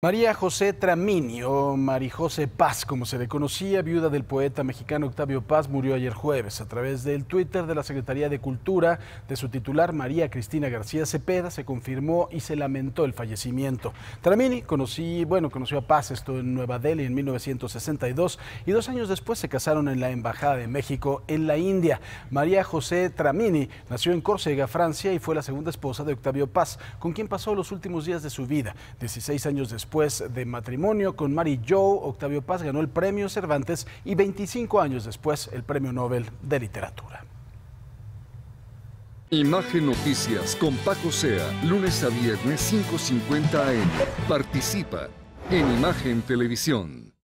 María José Tramini, o Marijose Paz, como se le conocía, viuda del poeta mexicano Octavio Paz, murió ayer jueves. A través del Twitter de la Secretaría de Cultura de su titular, María Cristina García Cepeda, se confirmó y se lamentó el fallecimiento. Tramini conocí, bueno, conoció a Paz, esto en Nueva Delhi en 1962, y dos años después se casaron en la Embajada de México en la India. María José Tramini nació en Córcega, Francia, y fue la segunda esposa de Octavio Paz, con quien pasó los últimos días de su vida. 16 años después, después de matrimonio con Mary Joe, Octavio Paz ganó el premio Cervantes y 25 años después el premio Nobel de Literatura. Imagen Noticias con Paco Sea, lunes a viernes 5.50 am. Participa en Imagen Televisión.